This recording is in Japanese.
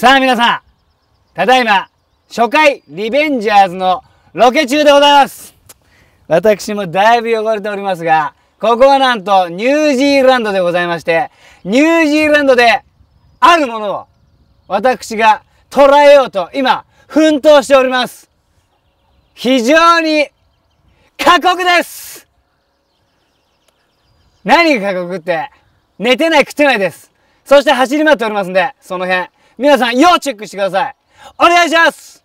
さあ皆さん、ただいま、初回リベンジャーズのロケ中でございます。私もだいぶ汚れておりますが、ここはなんとニュージーランドでございまして、ニュージーランドであるものを私が捉えようと今奮闘しております。非常に過酷です何が過酷って寝てない食ってないです。そして走り回っておりますんで、その辺皆さん、要チェックしてくださいお願いします